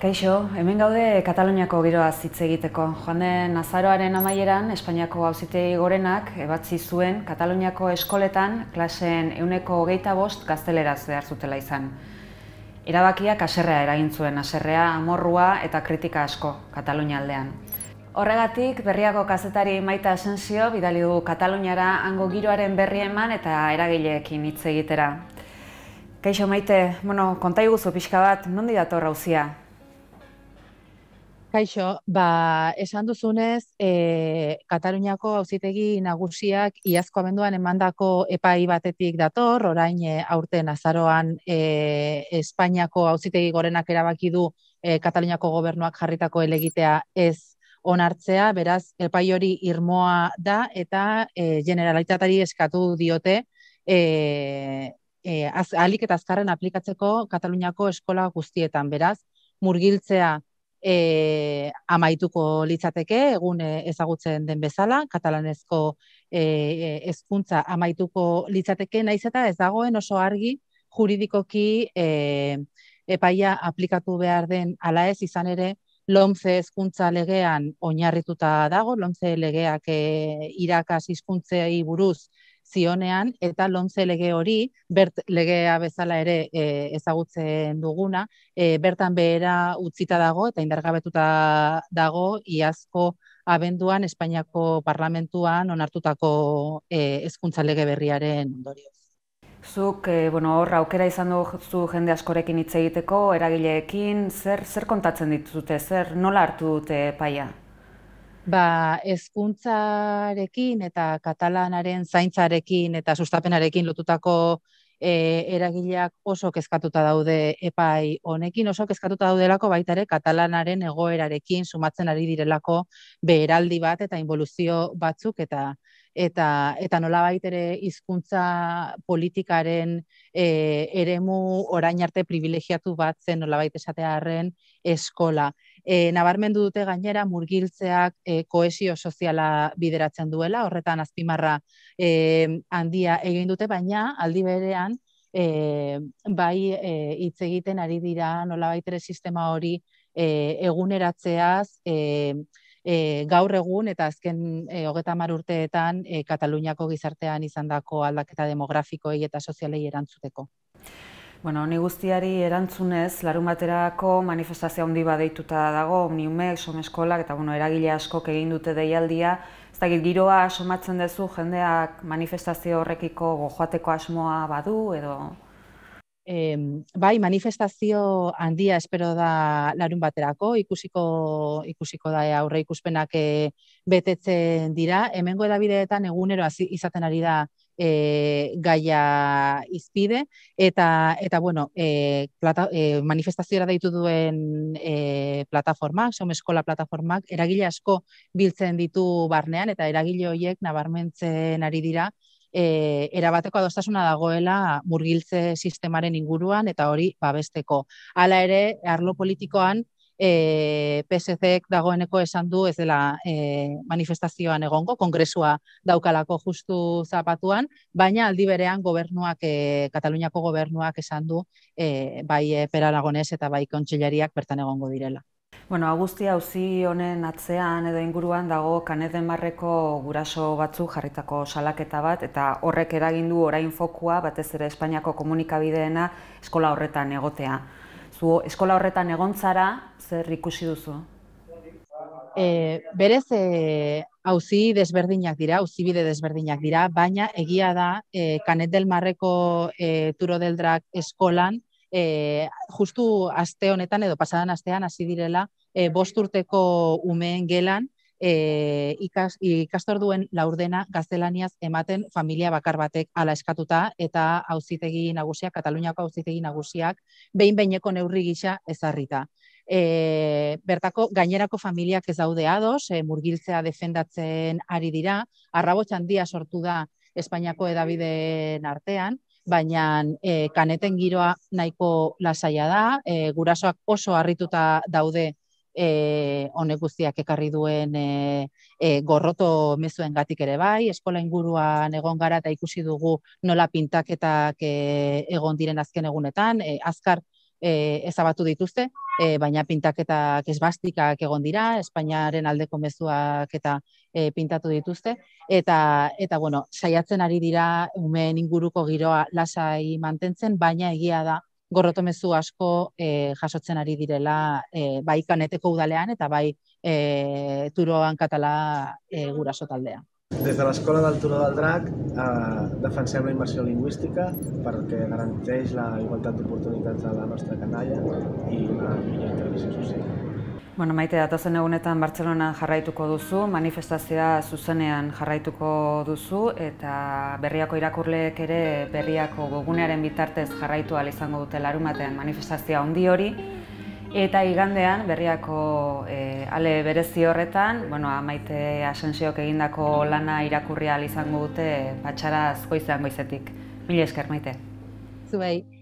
Kaixo, hemen gaude Kataloniako giroa hitz egiteko. Joan den Nazaroaren amaieran Espainiako auzitegi gorenak ebatzi zuen Kataloniako eskoletan klaseen euneko hogeita bost gazteleraz behar zutela izan. Erabakiak aserrea eragin zuen, aserrea, amorrua eta kritika asko Katalunia aldean. Horregatik berriako kazetari maita Asensio bidali du Kataluniara hango giroaren berri eman eta eragileekin hitz egitera. Kaixo, maite, bueno, pixka bat, nondi dator hauzia Kaixo, ba, esan duzunez, e, Kataluniako auzitegi nagusiak iazko abenduan emandako epai batetik dator, orain eh, aurten azaroan eh, Espainiako auzitegi gorenak erabaki du e, Kataluniako gobernuak jarritako elegitea ez onartzea, beraz, epai hori irmoa da eta generalitatari eskatu diote e, e, az, alik eta azkarren aplikatzeko Kataluniako eskola guztietan, beraz, murgiltzea e, amaituko litzateke, egun e, ezagutzen den bezala, katalanezko e, e, hezkuntza e, amaituko litzateke, naiz eta ez dagoen oso argi juridikoki epaia aplikatu behar den ala ez izan ere, lomze hezkuntza legean oinarrituta dago, lomze legeak e, irakas hizkuntzei buruz, zionean eta lontze lege hori, bert legea bezala ere e, ezagutzen duguna, e, bertan behera utzita dago eta indargabetuta dago iazko abenduan Espainiako parlamentuan onartutako e, hezkuntza lege berriaren ondorioz. Zuk, e, bueno, horra aukera izan duzu jende askorekin hitz egiteko, eragileekin, zer, zer kontatzen dituzute, zer nola hartu dute paia? Ba, ezkuntzarekin eta katalanaren zaintzarekin eta sustapenarekin lotutako e, eragileak oso kezkatuta daude epai honekin, oso kezkatuta daudelako baita ere katalanaren egoerarekin sumatzen ari direlako beheraldi bat eta involuzio batzuk eta eta eta nolabait ere hizkuntza politikaren e, eremu orain arte privilegiatu bat zen nolabait esatearren eskola. E, nabarmendu dute gainera murgiltzeak e, koesio soziala bideratzen duela, horretan azpimarra e, handia egin dute, baina aldi berean e, bai e, hitz egiten ari dira nolabait ere sistema hori e, eguneratzeaz, e, eguneratzeaz, e, gaur egun eta azken e, hogeta mar urteetan e, Kataluniako gizartean izandako aldaketa demografikoei eta sozialei erantzuteko. Bueno, ni guztiari erantzunez, larun baterako manifestazio handi badeituta dago, Omniumek, Someskolak eta bueno, eragile askok egin dute deialdia. Eta dakit giroa somatzen duzu jendeak manifestazio horrekiko gojoateko asmoa badu edo eh, bai, manifestazio handia espero da larun baterako, ikusiko, ikusiko da aurre ikuspenak eh, betetzen dira, hemengo edabideetan egunero izaten ari da eh, gaia izpide eta, eta bueno e, plata, manifestaziora daitu duen e, plataformak, som eskola plataformak, eragile asko biltzen ditu barnean eta eragile horiek nabarmentzen ari dira e, erabateko adostasuna dagoela murgiltze sistemaren inguruan eta hori babesteko. Hala ere, arlo politikoan e, eh, PSC-ek dagoeneko esan du ez dela e, manifestazioan egongo, kongresua daukalako justu zapatuan, baina aldi berean gobernuak, e, Kataluniako gobernuak esan du e, bai peralagonez eta bai kontxillariak bertan egongo direla. Bueno, Agusti hauzi honen atzean edo inguruan dago kaneden marreko guraso batzu jarritako salaketa bat eta horrek eragindu orain fokua batez ere Espainiako komunikabideena eskola horretan egotea. Zu eskola horretan egon zer ikusi duzu? E, berez e, hauzi desberdinak dira, hauzi bide desberdinak dira, baina egia da e, Kanet del Marreko e, Turo del Drak eskolan e, justu aste honetan edo pasadan astean hasi direla e, bost urteko umeen gelan e, ikas, ikastor duen laurdena gaztelaniaz ematen familia bakar batek ala eskatuta eta auzitegi nagusiak Kataluniako auzitegi nagusiak behin beineko neurri gisa ezarrita. E, bertako gainerako familiak ez daude ados, e, murgiltzea defendatzen ari dira, arrabotxan dia sortu da Espainiako edabideen artean, baina e, kaneten giroa nahiko lasaia da, e, gurasoak oso harrituta daude eh, honek guztiak ekarri duen e, gorroto mezuengatik ere bai, eskola inguruan egon gara eta ikusi dugu nola pintaketak e, egon diren azken egunetan, e, azkar e, ezabatu dituzte, e, baina pintaketak esbastikak egon dira, Espainiaren aldeko mezuak eta e, pintatu dituzte, eta, eta bueno, saiatzen ari dira umen inguruko giroa lasai mantentzen, baina egia da, gorroto mezu asko e, jasotzen ari direla e, bai kaneteko udalean eta bai e, turoan katala e, guraso taldea. Des de l'Escola del Turó del Drac eh, defensem la immersió lingüística perquè garanteix la igualtat d'oportunitats de la nostra canalla i la millor integració social. Bueno, maite, datazen egunetan Bartzelona jarraituko duzu, manifestazioa zuzenean jarraituko duzu, eta berriako irakurlek ere berriako gogunearen bitartez jarraitu izango dute larumatean manifestazioa handi hori. Eta igandean, berriako e, ale berezi horretan, bueno, amaite asensiok egindako lana irakurrial izango dute patxara azkoizean goizetik. Mila esker, maite. Zuei.